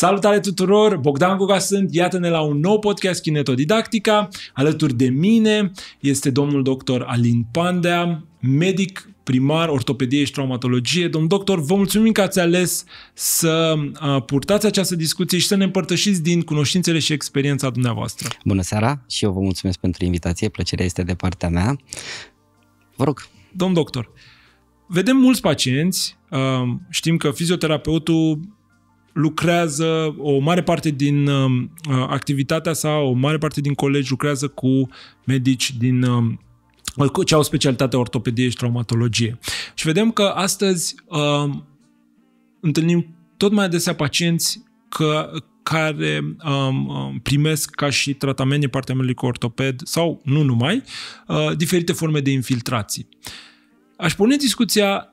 Salutare tuturor! Bogdan Guga sunt, iată-ne la un nou podcast Kinetodidactica. Alături de mine este domnul doctor Alin Pandea, medic primar, ortopedie și traumatologie. Domn doctor, vă mulțumim că ați ales să purtați această discuție și să ne împărtășiți din cunoștințele și experiența dumneavoastră. Bună seara și eu vă mulțumesc pentru invitație, plăcerea este de partea mea. Vă rog. Domn doctor, vedem mulți pacienți, știm că fizioterapeutul lucrează, o mare parte din uh, activitatea sa, o mare parte din colegi lucrează cu medici din uh, ce au specialitatea ortopedie și traumatologie. Și vedem că astăzi uh, întâlnim tot mai adesea pacienți că, care uh, primesc ca și tratament din partea medicului ortoped sau nu numai, uh, diferite forme de infiltrații. Aș pune discuția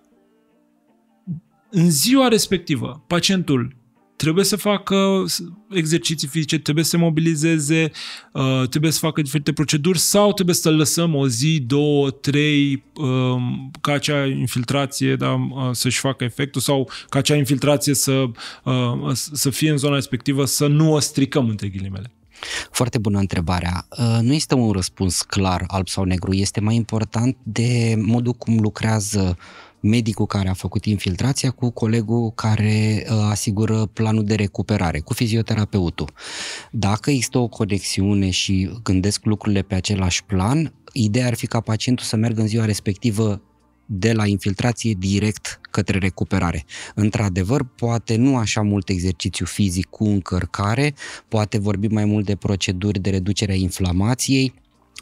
în ziua respectivă, pacientul trebuie să facă exerciții fizice, trebuie să se mobilizeze, uh, trebuie să facă diferite proceduri sau trebuie să lăsăm o zi, două, trei um, ca acea infiltrație da, uh, să-și facă efectul sau ca acea infiltrație să, uh, să fie în zona respectivă, să nu o stricăm între ghilimele. Foarte bună întrebarea. Nu este un răspuns clar, alb sau negru. Este mai important de modul cum lucrează medicul care a făcut infiltrația cu colegul care uh, asigură planul de recuperare, cu fizioterapeutul. Dacă există o conexiune și gândesc lucrurile pe același plan, ideea ar fi ca pacientul să meargă în ziua respectivă de la infiltrație direct către recuperare. Într-adevăr, poate nu așa mult exercițiu fizic cu încărcare, poate vorbi mai mult de proceduri de reducere a inflamației,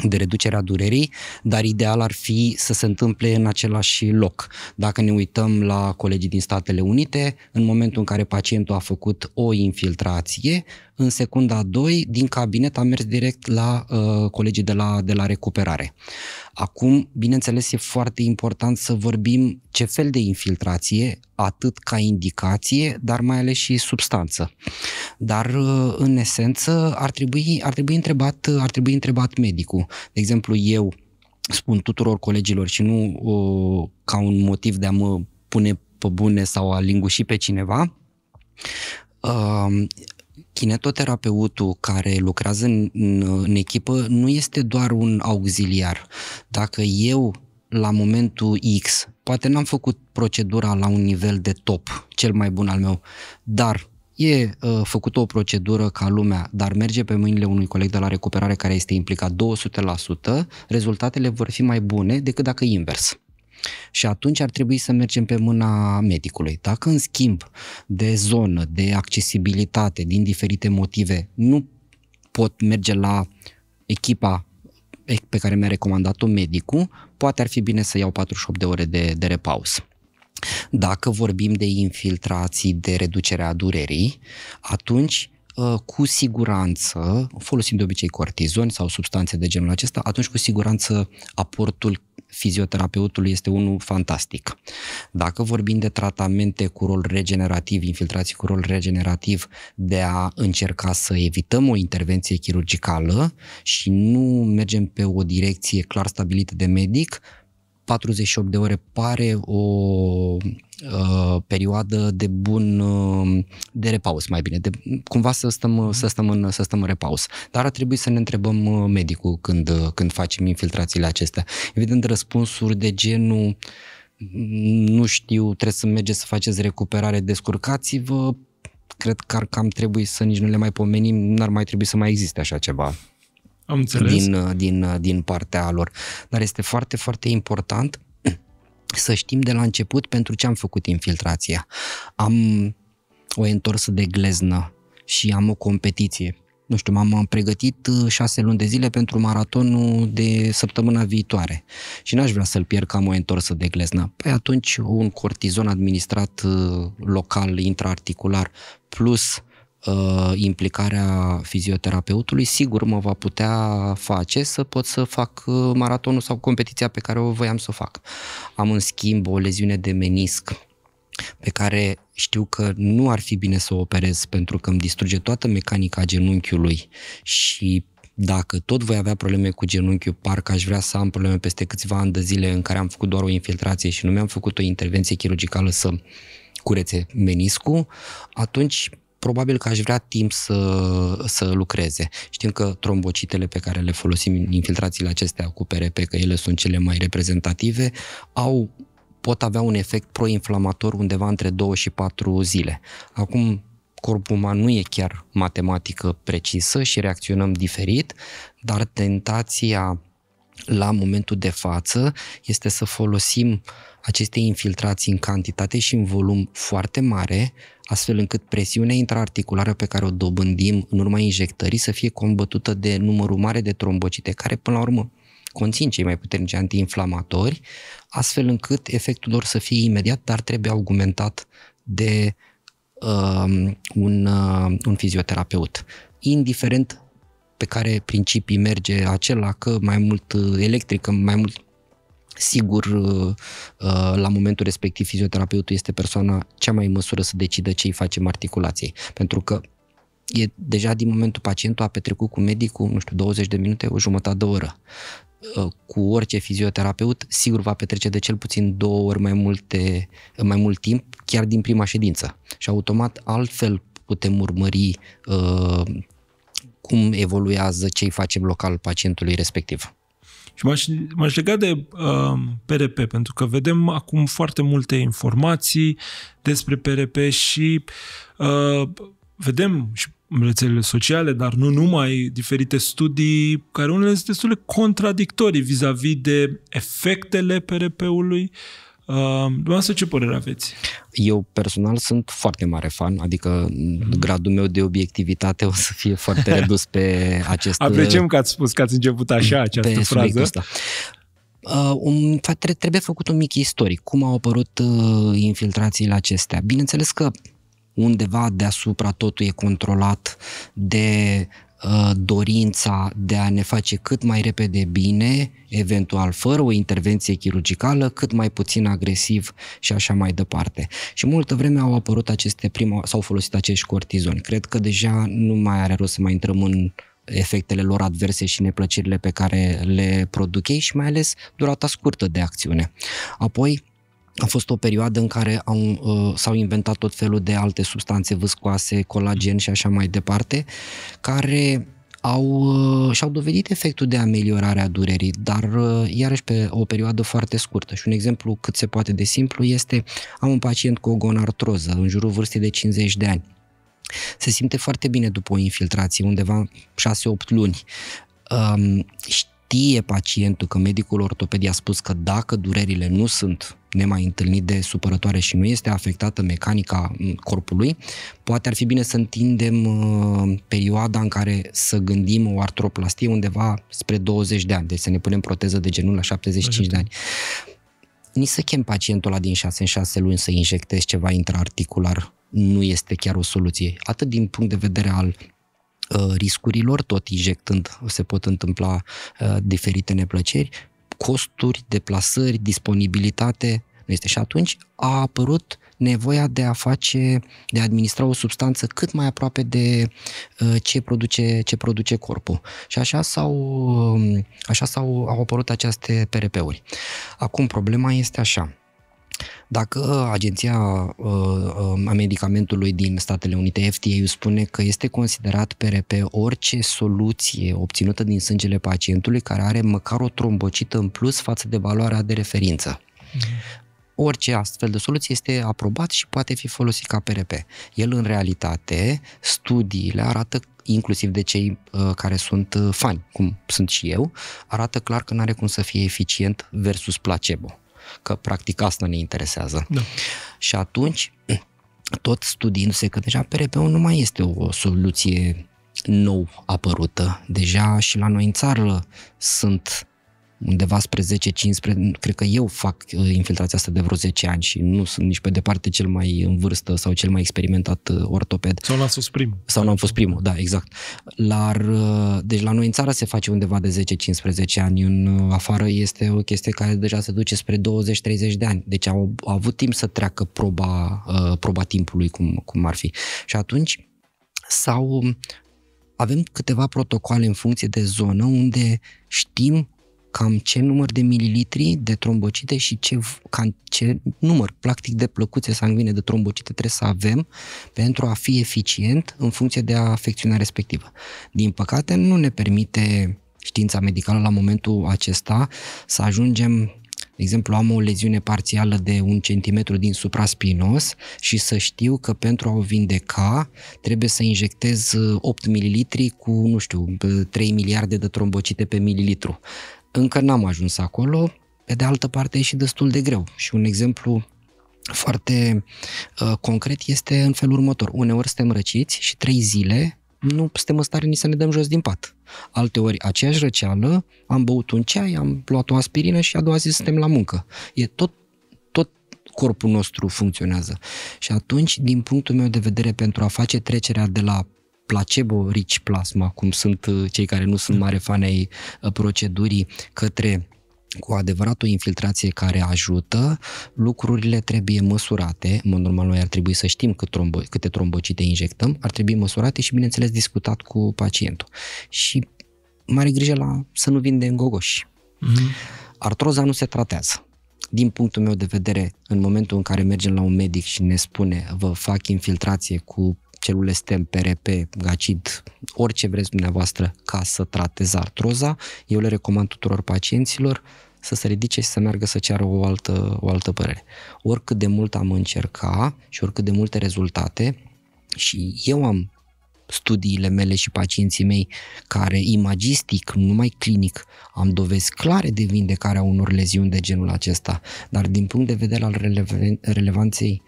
de reducerea durerii, dar ideal ar fi să se întâmple în același loc. Dacă ne uităm la colegii din Statele Unite, în momentul în care pacientul a făcut o infiltrație, în secunda a 2, din cabinet am mers direct la uh, colegii de la, de la recuperare. Acum, bineînțeles, e foarte important să vorbim ce fel de infiltrație, atât ca indicație, dar mai ales și substanță. Dar, uh, în esență, ar trebui, ar trebui, întrebat, uh, ar trebui întrebat medicul. De exemplu, eu spun tuturor colegilor și nu uh, ca un motiv de a mă pune pe bune sau a linguși pe cineva, uh, kinetoterapeutul care lucrează în, în, în echipă nu este doar un auxiliar. Dacă eu la momentul X, poate n-am făcut procedura la un nivel de top, cel mai bun al meu, dar e uh, ă, făcut o procedură ca lumea, dar merge pe mâinile unui coleg de la recuperare care este implicat 200%, rezultatele vor fi mai bune decât dacă invers. Și atunci ar trebui să mergem pe mâna medicului. Dacă, în schimb, de zonă, de accesibilitate, din diferite motive, nu pot merge la echipa pe care mi-a recomandat-o medicul, poate ar fi bine să iau 48 de ore de, de repaus. Dacă vorbim de infiltrații, de reducerea durerii, atunci Uh, cu siguranță, folosim de obicei cortizoni sau substanțe de genul acesta, atunci cu siguranță aportul fizioterapeutului este unul fantastic. Dacă vorbim de tratamente cu rol regenerativ, infiltrații cu rol regenerativ, de a încerca să evităm o intervenție chirurgicală și nu mergem pe o direcție clar stabilită de medic, 48 de ore pare o Uh, perioadă de bun, uh, de repaus mai bine, de, cumva să stăm, mhm. să, stăm în, să stăm în repaus. Dar ar trebui să ne întrebăm uh, medicul când, când facem infiltrațiile acestea. Evident, răspunsuri de genul mm, nu știu, trebuie să mergeți să faceți recuperare, descurcați-vă, cred că ar cam trebui să nici nu le mai pomenim, n-ar mai trebui să mai existe așa ceva. Am înțeles. Din, din, din partea lor. Dar este foarte, foarte important să știm de la început pentru ce am făcut infiltrația. Am o întorsă de gleznă și am o competiție. Nu știu, m-am pregătit uh, șase luni de zile pentru maratonul de săptămâna viitoare și n-aș vrea să-l pierd ca am o întorsă de gleznă. Păi atunci un cortizon administrat uh, local, intraarticular, plus uh, uh, implicarea fizioterapeutului, sigur mă va putea face să pot să fac uh, maratonul sau competiția pe care o voiam să o fac. Am în schimb o leziune de menisc pe care știu că nu ar fi bine să o operez pentru că îmi distruge toată mecanica genunchiului și dacă tot voi avea probleme cu genunchiul, parcă aș vrea să am probleme peste câțiva ani de zile în care am făcut doar o infiltrație și nu mi-am făcut o intervenție chirurgicală să curețe meniscul, atunci probabil că aș vrea timp să, să lucreze. Știm că trombocitele pe care le folosim, în infiltrațiile acestea cu PRP, că ele sunt cele mai reprezentative, au pot avea un efect proinflamator undeva între 2 și 4 zile. Acum, corpul uman nu e chiar matematică precisă și reacționăm diferit, dar tentația la momentul de față este să folosim aceste infiltrații în cantitate și în volum foarte mare astfel încât presiunea intraarticulară pe care o dobândim în urma injectării să fie combătută de numărul mare de trombocite, care până la urmă conțin cei mai puternici antiinflamatori, astfel încât efectul lor să fie imediat, dar trebuie augmentat de uh, un, uh, un fizioterapeut. Indiferent pe care principii merge acela că mai mult uh, electrică, mai mult Sigur, uh, la momentul respectiv, fizioterapeutul este persoana cea mai în măsură să decidă ce îi facem articulației. Pentru că e deja din momentul pacientul a petrecut cu medicul, nu știu, 20 de minute, o jumătate de oră. Uh, cu orice fizioterapeut, sigur va petrece de cel puțin două ori mai, multe, mai mult timp, chiar din prima ședință. Și automat altfel putem urmări uh, cum evoluează ce îi facem local pacientului respectiv. Și m-aș, m-aș lega de uh, um, PRP, pentru că vedem acum foarte multe informații despre PRP și uh, vedem și rețelele sociale, dar nu numai, diferite studii, care unele sunt destul de contradictorii vis-a-vis de efectele PRP-ului, uh, Ehm, dumneavoastră, ce părere aveți? Eu personal sunt foarte mare fan, adică mm-hmm. gradul meu de obiectivitate o să fie foarte redus pe acest... Apreciem că ați spus că ați început așa această pe frază. Ăsta. Uh, un, trebuie făcut un mic istoric. Cum au apărut uh, infiltrațiile acestea? Bineînțeles că undeva deasupra totul e controlat de Uh, dorința de a ne face cât mai repede bine, eventual fără o intervenție chirurgicală, cât mai puțin agresiv și așa mai departe. Și multă vreme au apărut aceste prima, s-au folosit acești cortizoni. Cred că deja nu mai are rost să mai intrăm în efectele lor adverse și neplăcerile pe care le produc ei și mai ales durata scurtă de acțiune. Apoi, a fost o perioadă în care au, uh, s-au inventat tot felul de alte substanțe viscoase, colagen și așa mai departe, care au, uh, și-au dovedit efectul de ameliorare a durerii, dar uh, iarăși pe o perioadă foarte scurtă. Și un exemplu cât se poate de simplu este, am un pacient cu o gonartroză, în jurul vârstei de 50 de ani. Se simte foarte bine după o infiltrație, undeva 6-8 luni. Um, știe pacientul că medicul ortoped i-a spus că dacă durerile nu sunt nemai întâlnit de supărătoare și nu este afectată mecanica mm, corpului, poate ar fi bine să întindem uh, perioada în care să gândim o artroplastie undeva spre 20 de ani, deci să ne punem proteză de genul la 75 Așa. de ani nici să chem pacientul la din 6 în 6 luni să injectezi ceva intraarticular nu este chiar o soluție, atât din punct de vedere al Uh, riscurilor, tot injectând se pot întâmpla uh, diferite neplăceri, costuri, deplasări, disponibilitate, nu este. Și atunci a apărut nevoia de a face, de a administra o substanță cât mai aproape de uh, ce produce, ce produce corpul. Și așa s-au, um, așa s-au au apărut aceste PRP-uri. Acum, problema este așa dacă uh, Agenția uh, um, a Medicamentului din Statele Unite, fda spune că este considerat PRP orice soluție obținută din sângele pacientului care are măcar o trombocită în plus față de valoarea de referință. Mm-hmm orice astfel de soluție este aprobat și poate fi folosit ca PRP. El, în realitate, studiile arată inclusiv de cei uh, care sunt fani, cum sunt și eu, arată clar că nu are cum să fie eficient versus placebo că practic asta ne interesează. Da. Și atunci, tot studiindu-se că deja PRP-ul nu mai este o soluție nou apărută. Deja și la noi în țară sunt undeva spre 10-15, cred că eu fac uh, infiltrația asta de vreo 10 ani și nu sunt nici pe departe cel mai în vârstă sau cel mai experimentat uh, ortoped. Sau n-am fost primul. Sau n-am fost primul, da, exact. La, uh, deci la noi în țară se face undeva de 10-15 ani, în afară este o chestie care deja se duce spre 20-30 de ani. Deci au, au avut timp să treacă proba, proba timpului, cum, cum ar fi. Și atunci sau avem câteva protocoale în funcție de zonă unde știm cam ce număr de mililitri de trombocite și ce, cam ce număr practic de plăcuțe sanguine de trombocite trebuie să avem pentru a fi eficient în funcție de afecțiunea respectivă. Din păcate, nu ne permite știința medicală la momentul acesta să ajungem de exemplu, am o leziune parțială de un centimetru din supraspinos și să știu că pentru a o vindeca trebuie să injectez 8 uh, ml cu, nu știu, 3 uh, miliarde de trombocite pe mililitru. Încă n-am ajuns acolo, pe de altă parte e și destul de greu și un exemplu foarte uh, concret este în felul următor. Uneori suntem răciți și trei zile nu suntem în stare nici să ne dăm jos din pat. Alteori, aceeași răceală, am băut un ceai, am luat o aspirină și a doua zi suntem la muncă. E tot, tot corpul nostru funcționează. Și atunci, din punctul meu de vedere, pentru a face trecerea de la placebo rich plasma, cum sunt uh, cei care nu sunt mare fani ai uh, procedurii, către cu adevărat o infiltrație care ajută, lucrurile trebuie măsurate. În mod normal, noi ar trebui să știm cât trombo, câte trombocite injectăm, ar trebui măsurate și, bineînțeles, discutat cu pacientul. Și mare grijă la să nu în gogoși. Mm-hmm. Artroza nu se tratează. Din punctul meu de vedere, în momentul în care mergem la un medic și ne spune vă fac infiltrație cu celule stem, PRP, gacid, orice vreți dumneavoastră ca să trateze artroza, eu le recomand tuturor pacienților să se ridice și să meargă să ceară o altă, o altă părere. Oricât de mult am încercat și oricât de multe rezultate, și eu am studiile mele și pacienții mei care imagistic, numai clinic, am dovezi clare de vindecare unor leziuni de genul acesta. Dar din punct de vedere al relevanței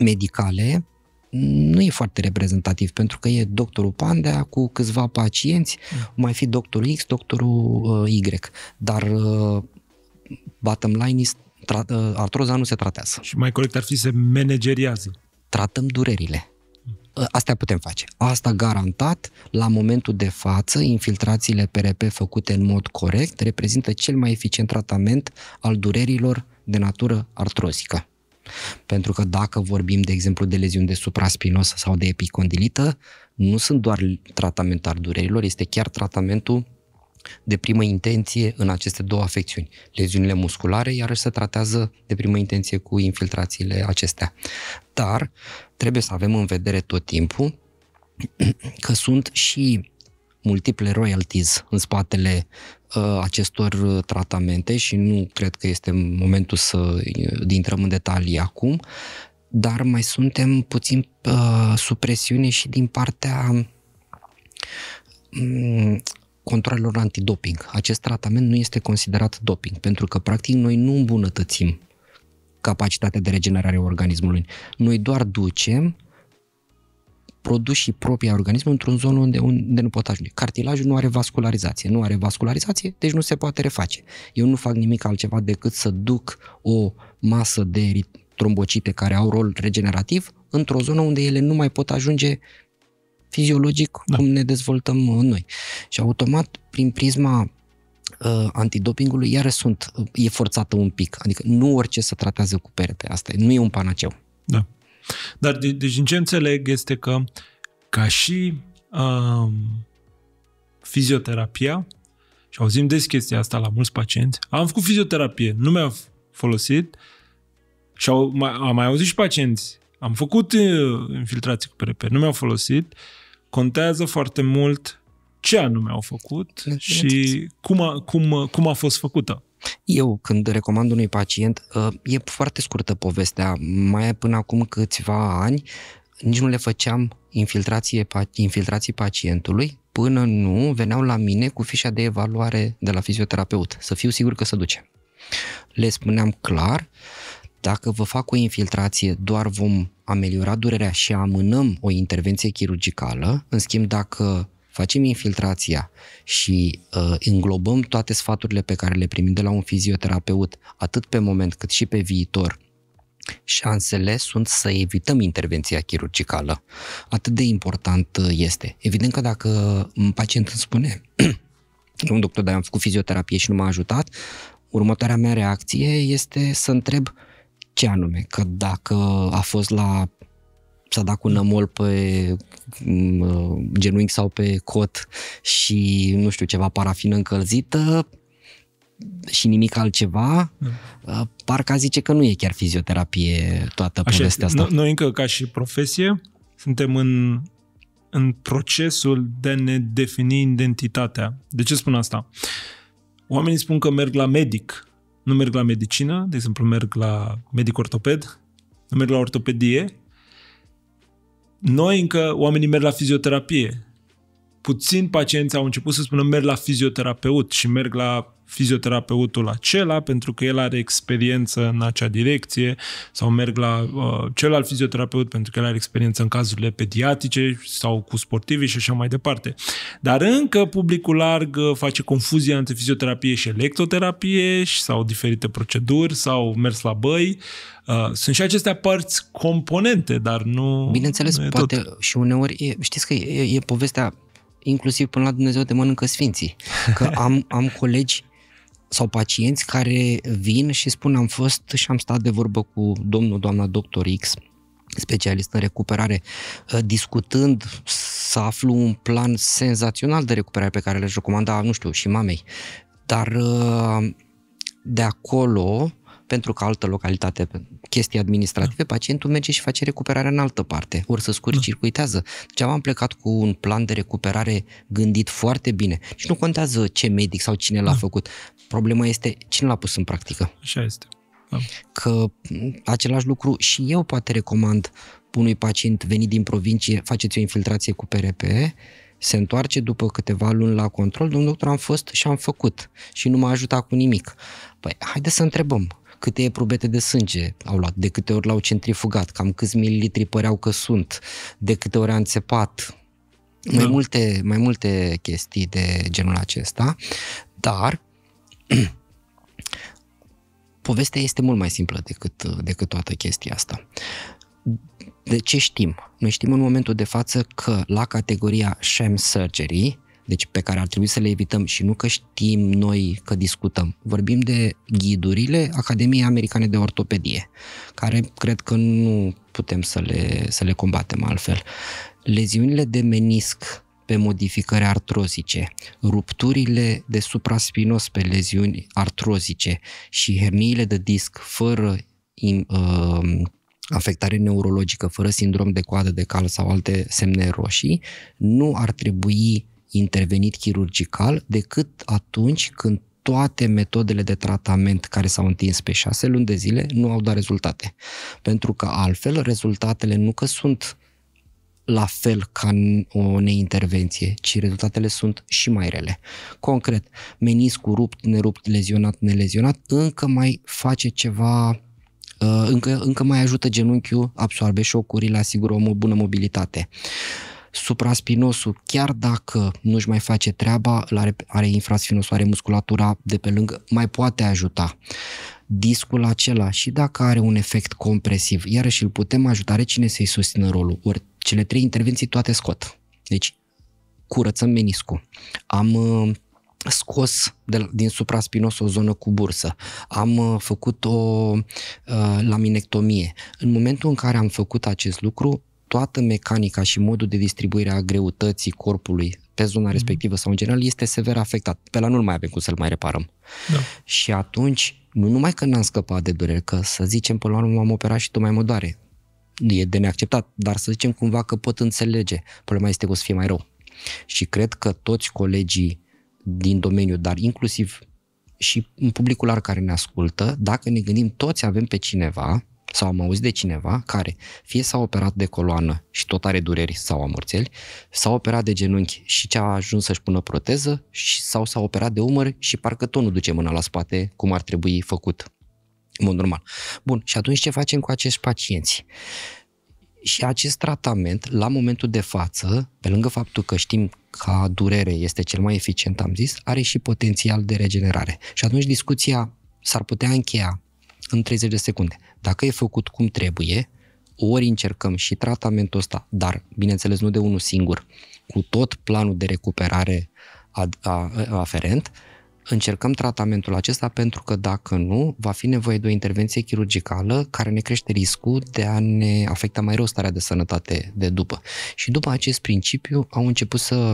medicale, nu e foarte reprezentativ, pentru că e doctorul Pandea cu câțiva pacienți, mm. mai fi doctorul X, doctorul uh, Y, dar uh, bottom line is, tra- uh, artroza nu se tratează. Și mai corect ar fi să manageriază. Tratăm durerile. Mm. Asta putem face. Asta garantat, la momentul de față, infiltrațiile PRP făcute în mod corect reprezintă cel mai eficient tratament al durerilor de natură artrozică. Pentru că dacă vorbim, de exemplu, de leziuni de supraspinosă sau de epicondilită, nu sunt doar tratamentul al durerilor, este chiar tratamentul de primă intenție în aceste două afecțiuni. Leziunile musculare, iarăși, se tratează de primă intenție cu infiltrațiile acestea. Dar trebuie să avem în vedere tot timpul că sunt și multiple royalties în spatele uh, acestor uh, tratamente și nu cred că este momentul să uh, intrăm în detalii acum, dar mai suntem puțin uh, sub presiune și din partea um, controlelor antidoping. Acest tratament nu este considerat doping, pentru că practic noi nu îmbunătățim capacitatea de regenerare a organismului. Noi doar ducem uh, produși proprii a organismului într-un zonă unde, unde nu pot ajunge. Cartilajul nu are vascularizație, nu are vascularizație, deci nu se poate reface. Eu nu fac nimic altceva decât să duc o masă de trombocite care au rol regenerativ într-o zonă unde ele nu mai pot ajunge fiziologic da. cum ne dezvoltăm noi. Și automat, prin prisma uh, antidopingului, iară sunt, uh, e forțată un pic. Adică nu orice se tratează cu perete. Asta nu e un panaceu. Da. Dar de, deci din ce înțeleg este că ca și um, fizioterapia, și auzim des chestia asta la mulți pacienți, am făcut fizioterapie, nu mi-a folosit și au, mai, am mai auzit și pacienți, am făcut uh, infiltrații cu PRP, nu mi-au folosit, contează foarte mult ce anume au făcut și cum a, cum, cum a fost făcută. Eu, când recomand unui pacient, ă, e foarte scurtă povestea. Mai până acum câțiva ani, nici nu le făceam infiltrație, infiltrații pacientului până nu veneau la mine cu fișa de evaluare de la fizioterapeut, să fiu sigur că se duce. Le spuneam clar, dacă vă fac o infiltrație, doar vom ameliora durerea și amânăm o intervenție chirurgicală. În schimb, dacă facem infiltrația și uh, înglobăm toate sfaturile pe care le primim de la un fizioterapeut, atât pe moment cât și pe viitor, șansele sunt să evităm intervenția chirurgicală. Atât de important uh, este. Evident că dacă un pacient îmi spune un doctor, dar am făcut fizioterapie și nu m-a ajutat, următoarea mea reacție este să întreb ce anume, că dacă a fost la s-a dat cu nămol pe mm, uh, genunchi sau pe cot și, nu știu, ceva parafină încălzită și nimic altceva, mm. Uh, parcă zice că nu e chiar fizioterapie toată Așa, povestea asta. Noi încă, ca și profesie, suntem în, în procesul de a ne defini identitatea. De ce spun asta? Oamenii spun că merg la medic, nu merg la medicină, de exemplu merg la medic ortoped, nu merg la ortopedie, noi încă oamenii merg la fizioterapie. Puțin pacienți au început să spună merg la fizioterapeut și merg la fizioterapeutul acela pentru că el are experiență în acea direcție sau merg la uh, celălalt fizioterapeut pentru că el are experiență în cazurile pediatrice sau cu sportivi și așa mai departe. Dar încă publicul larg uh, face confuzia între fizioterapie și electroterapie sau diferite proceduri sau mers la băi. Uh, sunt și acestea părți componente, dar nu Bineînțeles, nu e poate tot. și uneori, e, știți că e, e povestea inclusiv până la Dumnezeu te mănâncă sfinții. Că am, am colegi sau pacienți care vin și spun am fost și am stat de vorbă cu domnul, doamna doctor X, specialist în recuperare, ă, discutând să aflu un plan senzațional de recuperare pe care le-aș recomanda, nu știu, și mamei. Dar ă, de acolo pentru că altă localitate, chestii administrative, da. pacientul merge și face recuperarea în altă parte, ori să scurt da. circuitează. Deci am plecat cu un plan de recuperare gândit foarte bine și nu contează ce medic sau cine l-a da. făcut. Problema este cine l-a pus în practică. Așa este. Da. Că același lucru și eu poate recomand unui pacient venit din provincie, faceți o infiltrație cu PRP, se întoarce după câteva luni la control, domnul doctor, am fost și am făcut și nu m-a ajutat cu nimic. Păi, haideți să întrebăm, câte probete de sânge au luat, de câte ori l-au centrifugat, cam câți mililitri păreau că sunt, de câte ori a înțepat, da. mai, multe, mai multe chestii de genul acesta, dar povestea este mult mai simplă decât, decât toată chestia asta. De ce știm? Noi știm în momentul de față că la categoria sham surgery, deci pe care ar trebui să le evităm și nu că știm noi că discutăm. Vorbim de ghidurile Academiei Americane de Ortopedie, care cred că nu putem să le, să le combatem altfel. Leziunile de menisc pe modificări artrozice, rupturile de supraspinos pe leziuni artrozice și herniile de disc fără in, uh, afectare neurologică, fără sindrom de coadă de cal sau alte semne roșii, nu ar trebui intervenit chirurgical decât atunci când toate metodele de tratament care s-au întins pe șase luni de zile nu au dat rezultate. Pentru că altfel rezultatele nu că sunt la fel ca o neintervenție, ci rezultatele sunt și mai rele. Concret, meniscul rupt, nerupt, lezionat, nelezionat, încă mai face ceva uh, încă, încă mai ajută genunchiul, absorbe șocurile, asigură o bună mobilitate. Uh, Supraspinosul, chiar dacă nu-și mai face treaba, îl are, are infraspinosul, are musculatura de pe lângă, mai poate ajuta. Discul acela și dacă are un efect compresiv, iarăși îl putem ajuta, are cine să-i susțină rolul. Ori cele trei intervenții toate scot. Deci curățăm meniscul. Am uh, scos de, din supraspinos o zonă cu bursă. Am uh, făcut o uh, laminectomie. În momentul în care am făcut acest lucru, toată mecanica și modul de distribuire a greutății corpului pe zona mm-hmm. respectivă sau în general este sever afectat. Pe la nu mai avem cum să-l mai reparăm. Da. Și atunci, nu numai că n-am scăpat de dureri, că să zicem pe la urmă m-am operat și tot mai mă doare. E de neacceptat, dar să zicem cumva că pot înțelege. Problema este că o să fie mai rău. Și cred că toți colegii din domeniu, dar inclusiv și în publicul ar care ne ascultă, dacă ne gândim toți avem pe cineva sau am auzit de cineva care fie s-a operat de coloană și tot are dureri sau amorțeli, s-a operat de genunchi și ce a ajuns să-și pună proteză și, sau s-a operat de umăr și parcă tot nu duce mâna la spate cum ar trebui făcut în mod normal. Bun, și atunci ce facem cu acești pacienți? Și acest tratament, la momentul de față, pe lângă faptul că știm ca durere este cel mai eficient, am zis, are și potențial de regenerare. Și atunci discuția s-ar putea încheia în 30 de secunde. Dacă e făcut cum trebuie, ori încercăm și tratamentul ăsta, dar, bineînțeles, nu de unul singur, cu tot planul de recuperare aferent, încercăm tratamentul acesta pentru că dacă nu, va fi nevoie de o intervenție chirurgicală care ne crește riscul de a ne afecta mai rău starea de sănătate de după. Și după acest principiu au început să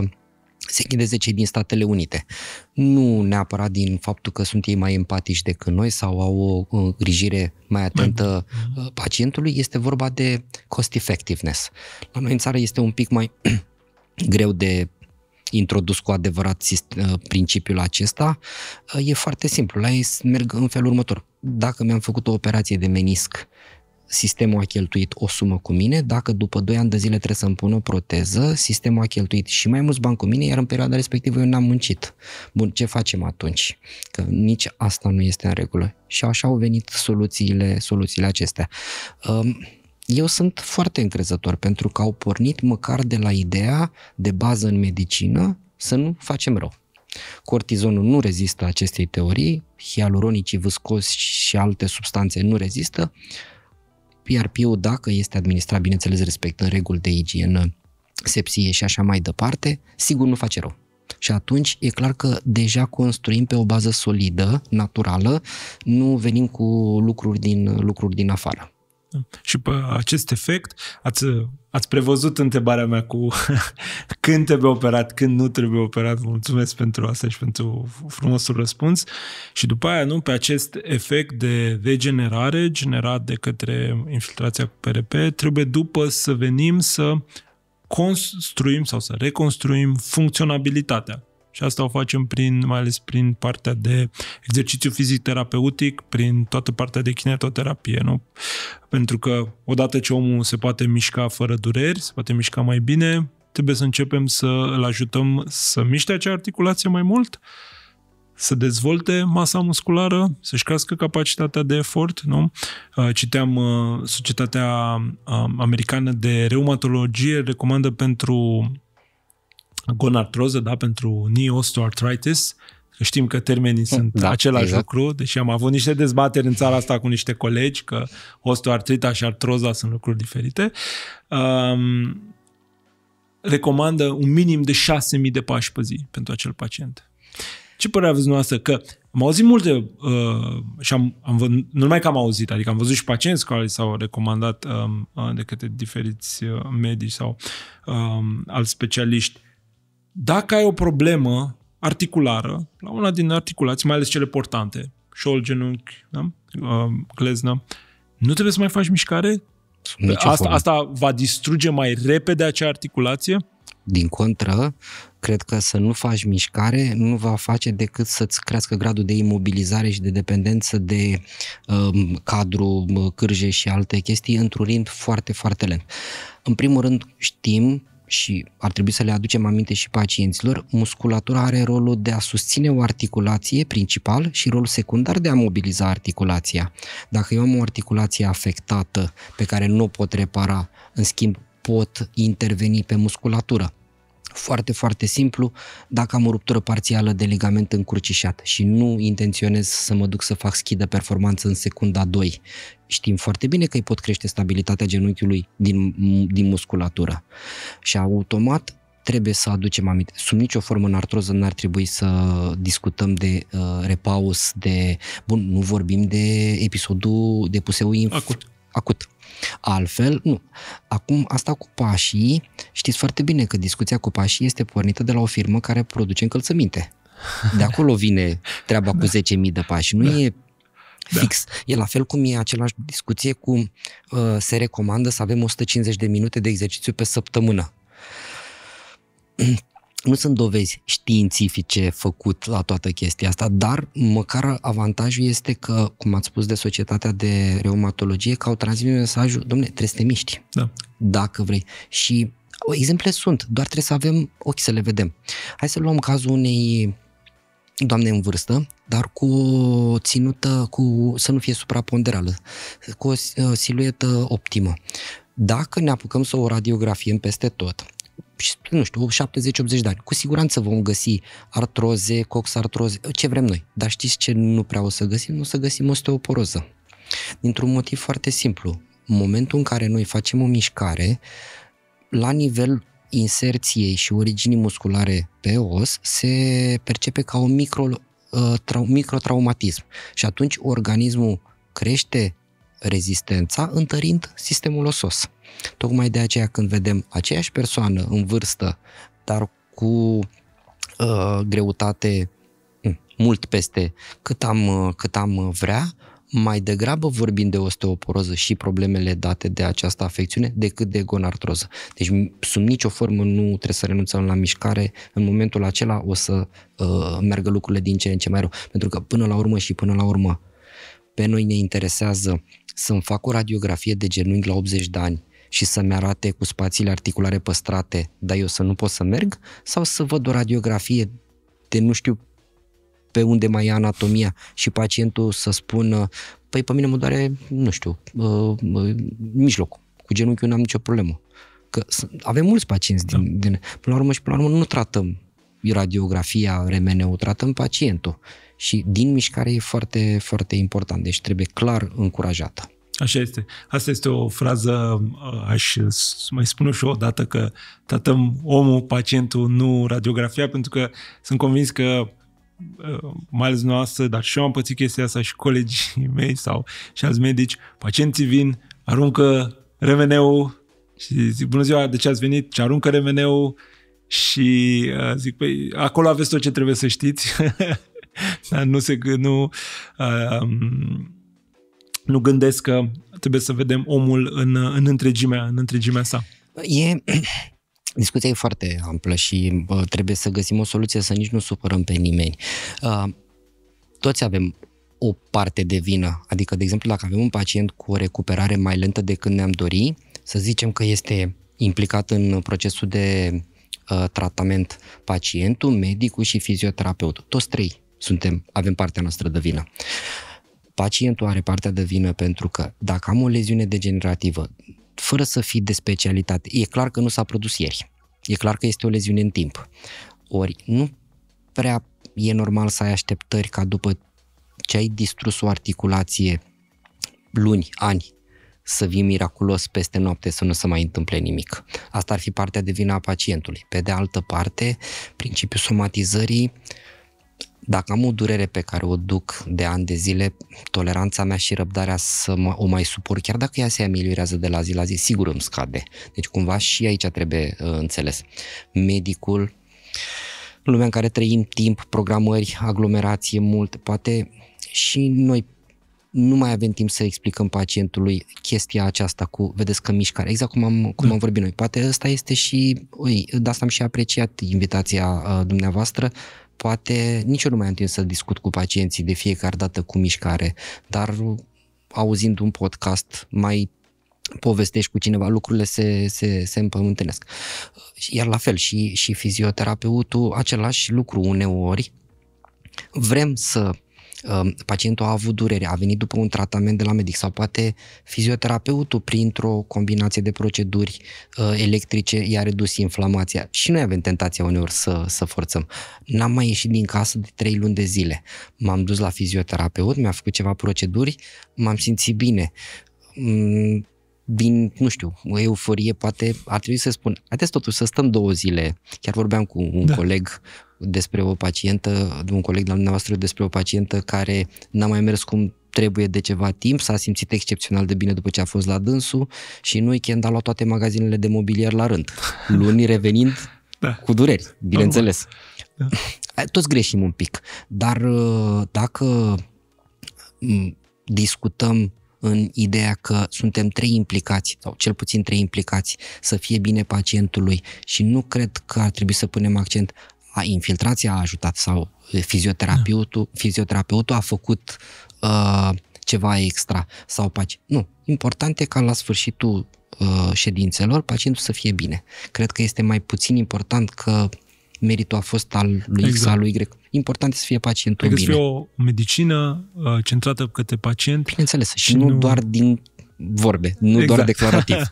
se cei din Statele Unite. Nu neapărat din faptul că sunt ei mai empatici decât noi sau au o îngrijire uh, mai atentă mai mm-hmm. uh, pacientului, este vorba de cost effectiveness. La noi în țară este un pic mai greu de introdus cu adevărat uh, principiul acesta, e foarte simplu. La ei merg în felul următor. Dacă mi-am făcut o operație de menisc sistemul a cheltuit o sumă cu mine, dacă după 2 ani de zile trebuie să mi pun o proteză, sistemul a cheltuit și mai mulți bani cu mine, iar în perioada respectivă eu n-am muncit. Bun, ce facem atunci? Că nici asta nu este în regulă. Și așa au venit soluțiile, soluțiile acestea. Um, eu sunt foarte încrezător pentru că au pornit măcar de la ideea de bază în medicină să nu facem rău. Cortizonul nu rezistă acestei teorii, hialuronicii viscosi și alte substanțe nu rezistă, PRP-ul, dacă este administrat, bineînțeles, respectând reguli de igienă, sepsie și așa mai departe, sigur nu face rău. Și atunci e clar că deja construim pe o bază solidă, naturală, nu venim cu lucruri din, lucruri din afară. Da. Și pe acest efect ați Ați prevăzut întrebarea mea cu când trebuie operat, când nu trebuie operat. Mulțumesc pentru asta și pentru frumosul răspuns. Și după aia, nu, pe acest efect de degenerare generat de către infiltrația cu PRP, trebuie după să venim să construim sau să reconstruim funcționabilitatea. Și asta o facem prin, mai ales prin partea de exercițiu fizic terapeutic, prin toată partea de kinetoterapie, nu? Pentru că odată ce omul se poate mișca fără dureri, se poate mișca mai bine, trebuie să începem să îl ajutăm să miște acea articulație mai mult, să dezvolte masa musculară, să-și crească capacitatea de efort, nu? Uh, citeam uh, Societatea uh, Americană de Reumatologie recomandă pentru gonartroză, da, pentru knee osteoarthritis, că știm că termenii hm, sunt da, același exact. lucru, deși am avut niște dezbateri în țara asta cu niște colegi că osteoartrita și artroza sunt lucruri diferite. Um, recomandă un minim de 6.000 de pași pe zi pentru acel pacient. Ce părere aveți dumneavoastră? Că am auzit multe uh, și am, am văzut, nu numai că am auzit, adică am văzut și pacienți care s-au recomandat um, uh, de către diferiți uh, medici sau um, alți specialiști dacă ai o problemă articulară, la una din articulații, mai ales cele portante, șol, genunchi, da? gleznă, uh, da? nu trebuie să mai faci mișcare? Asta, asta va distruge mai repede acea articulație? Din contră, cred că să nu faci mișcare nu va face decât să-ți crească gradul de imobilizare și de dependență de um, cadru, cârje și alte chestii într-un ritm foarte, foarte lent. În primul rând știm și ar trebui să le aducem aminte și pacienților, musculatura are rolul de a susține o articulație principal și rolul secundar de a mobiliza articulația. Dacă eu am o articulație afectată pe care nu o pot repara, în schimb pot interveni pe musculatură foarte, foarte simplu, dacă am o ruptură parțială de ligament încurcișat și nu intenționez să mă duc să fac schi de performanță în secunda 2, știm foarte bine că îi pot crește stabilitatea genunchiului din, din musculatură. Și automat trebuie să aducem aminte. Sub nicio formă în artroză n-ar trebui să discutăm de uh, repaus, de... Bun, nu vorbim de episodul de puseu inf- acut acută. Altfel, nu. Acum, asta cu pașii, știți foarte bine că discuția cu pașii este pornită de la o firmă care produce încălțăminte. De acolo vine treaba cu 10.000 da. de pași. Nu da. e da. fix. Da. E la fel cum e același discuție cu uh, se recomandă să avem 150 de minute de exercițiu pe săptămână nu sunt dovezi științifice făcut la toată chestia asta, dar măcar avantajul este că, cum ați spus de societatea de reumatologie, că au transmis mesajul, domne, trebuie să te miști, da. dacă vrei. Și exemple sunt, doar trebuie să avem ochi să le vedem. Hai să luăm cazul unei doamne în vârstă, dar cu o ținută, cu, să nu fie supraponderală, cu o siluetă optimă. Dacă ne apucăm să o radiografiem peste tot, nu știu, 70-80 de ani. Cu siguranță vom găsi artroze, coxartroze, ce vrem noi. Dar știți ce nu prea o să găsim? Nu o să găsim osteoporoză. Dintr-un motiv foarte simplu. În momentul în care noi facem o mișcare, la nivel inserției și originii musculare pe os, se percepe ca un micro, uh, trau, microtraumatism. Și atunci organismul crește rezistența întărind sistemul osos. Tocmai de aceea când vedem aceeași persoană în vârstă, dar cu uh, greutate mm, mult peste cât am, uh, cât am uh, vrea, mai degrabă vorbim de osteoporoză și problemele date de această afecțiune decât de gonartroză. Deci, sub nicio formă, nu trebuie să renunțăm la mișcare. În momentul acela o să uh, meargă lucrurile din ce în ce mai rău. Pentru că, până la urmă și până la urmă, pe noi ne interesează să-mi fac o radiografie de genunchi la 80 de ani și să-mi arate cu spațiile articulare păstrate, dar eu să nu pot să merg, sau să văd o radiografie de nu știu pe unde mai e anatomia și pacientul să spună, păi pe mine mă doare, nu știu, uh, uh, mijlocul, cu genunchiul n-am nicio problemă. Că avem mulți pacienți da. din, da. din... Până la urmă și până la urmă nu tratăm radiografia, remeneu, tratăm pacientul. Și din mișcare e foarte, foarte important, deci trebuie clar încurajată. Așa este. Asta este o frază, uh, aș mai spune și o dată, că tratăm omul, pacientul, nu radiografia, pentru că sunt convins că uh, mai ales noastră, dar și eu am pățit chestia asta și colegii mei sau și alți medici, pacienții vin, aruncă remeneu și zic, bună ziua, de ce ați venit? Și aruncă remeneu și uh, zic, păi, acolo aveți tot ce trebuie să știți. dar nu se, nu, uh, um, nu gândesc că trebuie să vedem omul în, în întregimea, în întregimea sa. E, discuția e foarte amplă și bă, trebuie să găsim o soluție să nici nu supărăm pe nimeni. Uh, toți avem o parte de vină. Adică, de exemplu, dacă avem un pacient cu o recuperare mai lentă decât ne-am dori, să zicem că este implicat în procesul de uh, tratament pacientul, medicul și fizioterapeutul. Toți trei suntem, avem partea noastră de vină. Uh, pacientul are partea de vină pentru că dacă am o leziune degenerativă, fără să fii de specialitate, e clar că nu s-a produs ieri. E clar că este o leziune în timp. Ori nu prea e normal să ai așteptări ca după ce ai distrus o articulație luni, ani, să vii miraculos peste noapte să nu se mai întâmple nimic. Asta ar fi partea de vină a pacientului. Pe de altă parte, principiul somatizării dacă am o durere pe care o duc de ani de zile, toleranța mea și răbdarea să mă, o mai suport, chiar dacă ea se ameliorează de la zi la zi, sigur îmi scade. Deci cumva și aici trebuie uh, înțeles. Medicul, lumea în care trăim timp, programări, aglomerație mult, poate și noi nu mai avem timp să explicăm pacientului chestia aceasta cu, vedeți că mișcare, exact cum am, cum da. am vorbit noi. Poate ăsta este și, ui, de asta am și apreciat invitația uh, dumneavoastră, poate nici eu nu mai am timp să discut cu pacienții de fiecare dată cu mișcare, dar auzind un podcast mai povestești cu cineva, lucrurile se, se, se împământenesc. Iar la fel și, și fizioterapeutul, același lucru uneori, vrem să Um, pacientul a avut durere, a venit după un tratament de la medic sau poate fizioterapeutul printr-o combinație de proceduri uh, electrice i-a redus inflamația. Și noi avem tentația uneori să, să forțăm. N-am mai ieșit din casă de trei luni de zile. M-am dus la fizioterapeut, mi-a făcut ceva proceduri, m-am simțit bine mm, din, nu știu, o euforie, poate ar trebui să spun, haideți totuși să stăm două zile. Chiar vorbeam cu un da. coleg despre o pacientă, un coleg de la dumneavoastră despre o pacientă care n-a mai mers cum trebuie de ceva timp, s-a simțit excepțional de bine după ce a fost la dânsul și în weekend a luat toate magazinele de mobilier la rând, luni revenind da. cu dureri, bineînțeles. Da. Toți greșim un pic, dar uh, dacă mm, discutăm în ideea că suntem trei implicați, sau cel puțin trei implicați, să fie bine pacientului și nu cred că ar trebui să punem accent a infiltrația a ajutat sau fizioterapeutul, da. fizioterapeutul a făcut uh, ceva extra sau paci. Nu, important e ca la sfârșitul uh, ședințelor pacientul să fie bine. Cred că este mai puțin important că meritul a fost al lui exact. X, al exact. lui Y. Important este să fie pacientul adică bine. să fie o medicină uh, centrată către pacient. Bineînțeles, și, și nu, nu doar din vorbe, nu exact. doar declarativ.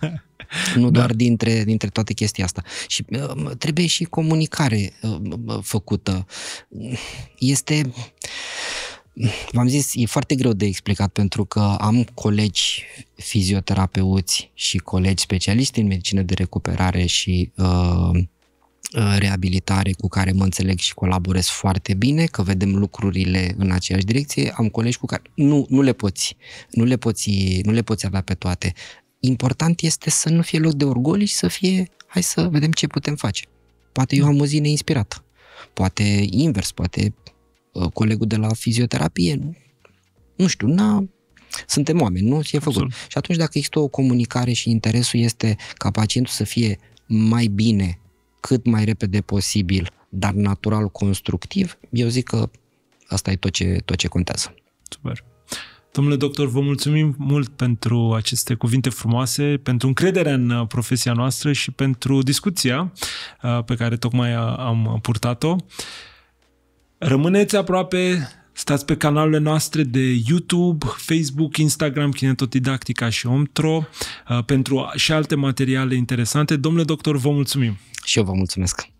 nu da. doar dintre, dintre toate chestia asta. Și uh, trebuie și comunicare uh, uh, făcută. Este v-am zis, e foarte greu de explicat pentru că am colegi fizioterapeuți și colegi specialiști în medicină de recuperare și uh, Uh, reabilitare cu care mă înțeleg și colaborez foarte bine, că vedem lucrurile în aceeași direcție. Am colegi cu care nu, nu le poți, nu le poți, nu le poți avea pe toate. Important este să nu fie loc de orgolii și să fie, hai să vedem ce putem face. Poate eu am o zi neinspirată, poate invers, poate uh, colegul de la fizioterapie, nu știu, n-a, suntem oameni, nu? E făcut. Absolut. Și atunci dacă există o comunicare și interesul este ca pacientul să fie mai bine cât mai repede posibil, dar natural constructiv, eu zic că asta e tot ce, tot ce contează. Super. Domnule doctor, vă mulțumim mult pentru aceste cuvinte frumoase, pentru încrederea în uh, profesia noastră și pentru discuția uh, pe care tocmai uh, am purtat-o. Rămâneți aproape, stați pe canalele noastre de YouTube, Facebook, Instagram, Kinetodidactica și Omtro pentru și alte materiale interesante. Domnule doctor, vă mulțumim! Și eu vă mulțumesc!